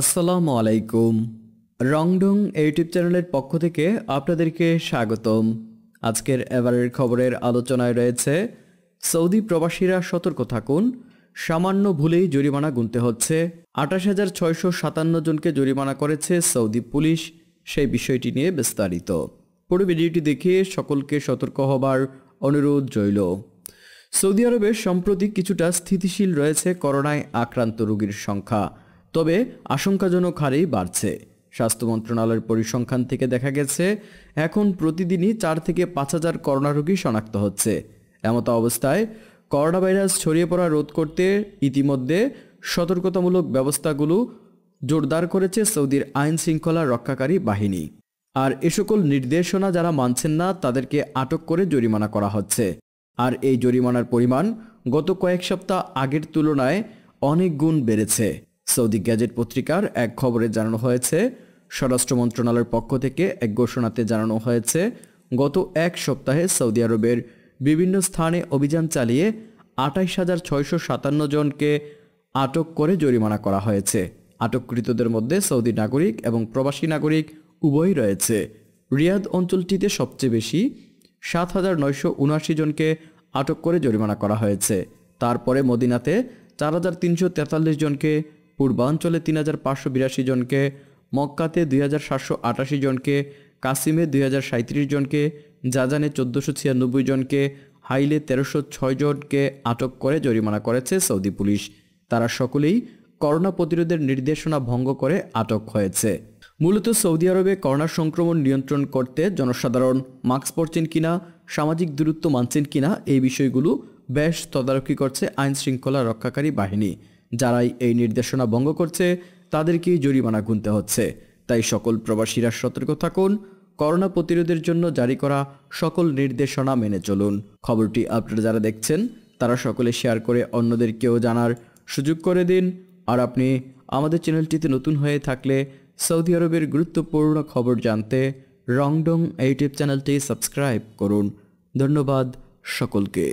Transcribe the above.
আসসালামু আলাইকুম রংডং ইউটিউব চ্যানেলের পক্ষ থেকে আপনাদেরকে স্বাগতম আজকের এবারের খবরের আলোচনায় রয়েছে সৌদি প্রবাসীরা সতর্ক থাকুন সামান্য ভুলেই জরিমানা গুনতে হচ্ছে আঠাশ হাজার ছয়শো সাতান্ন জনকে জরিমানা করেছে সৌদি পুলিশ সেই বিষয়টি নিয়ে বিস্তারিত পুরো ভিডিওটি দেখে সকলকে সতর্ক হবার অনুরোধ রইল সৌদি আরবে সম্প্রতি কিছুটা স্থিতিশীল রয়েছে করোনায় আক্রান্ত রোগীর সংখ্যা তবে আশঙ্কাজনক হারেই বাড়ছে স্বাস্থ্য মন্ত্রণালয়ের পরিসংখ্যান থেকে দেখা গেছে এখন প্রতিদিনই চার থেকে পাঁচ হাজার করোনা রোগী শনাক্ত হচ্ছে এমতো অবস্থায় করোনা ভাইরাস ছড়িয়ে পড়া রোধ করতে ইতিমধ্যে সতর্কতামূলক ব্যবস্থাগুলো জোরদার করেছে সৌদির আইন শৃঙ্খলা রক্ষাকারী বাহিনী আর এ সকল নির্দেশনা যারা মানছেন না তাদেরকে আটক করে জরিমানা করা হচ্ছে আর এই জরিমানার পরিমাণ গত কয়েক সপ্তাহ আগের তুলনায় অনেক গুণ বেড়েছে সৌদি গ্যাজেট পত্রিকার এক খবরে জানানো হয়েছে স্বরাষ্ট্র মন্ত্রণালয়ের পক্ষ থেকে এক ঘোষণাতে জানানো হয়েছে গত এক সপ্তাহে সৌদি আরবের বিভিন্ন স্থানে অভিযান চালিয়ে আটাইশ হাজার ছয়শো সাতান্ন জনকে আটক করে জরিমানা করা হয়েছে আটককৃতদের মধ্যে সৌদি নাগরিক এবং প্রবাসী নাগরিক উভয়ই রয়েছে রিয়াদ অঞ্চলটিতে সবচেয়ে বেশি সাত হাজার নয়শো উনআশি জনকে আটক করে জরিমানা করা হয়েছে তারপরে মদিনাতে চার হাজার তিনশো তেতাল্লিশ জনকে পূর্বাঞ্চলে তিন হাজার পাঁচশো বিরাশি জনকে মক্কাতে দুই হাজার সাতশো আটাশি জনকে কাসিমে দুই হাজার সাঁত্রিশ জনকে জাজানে চোদ্দোশো ছিয়ানব্বই জনকে হাইলে তেরোশো ছয় জনকে আটক করে জরিমানা করেছে সৌদি পুলিশ তারা সকলেই করোনা প্রতিরোধের নির্দেশনা ভঙ্গ করে আটক হয়েছে মূলত সৌদি আরবে করোনা সংক্রমণ নিয়ন্ত্রণ করতে জনসাধারণ মাস্ক পরছেন কিনা সামাজিক দূরত্ব মানছেন কিনা এই বিষয়গুলো বেশ তদারকি করছে আইন শৃঙ্খলা রক্ষাকারী বাহিনী যারাই এই নির্দেশনা ভঙ্গ করছে তাদেরকেই জরিমানা গুনতে হচ্ছে তাই সকল প্রবাসীরা সতর্ক থাকুন করোনা প্রতিরোধের জন্য জারি করা সকল নির্দেশনা মেনে চলুন খবরটি আপনারা যারা দেখছেন তারা সকলে শেয়ার করে অন্যদেরকেও জানার সুযোগ করে দিন আর আপনি আমাদের চ্যানেলটিতে নতুন হয়ে থাকলে সৌদি আরবের গুরুত্বপূর্ণ খবর জানতে রংডং ইউটিউব চ্যানেলটি সাবস্ক্রাইব করুন ধন্যবাদ সকলকে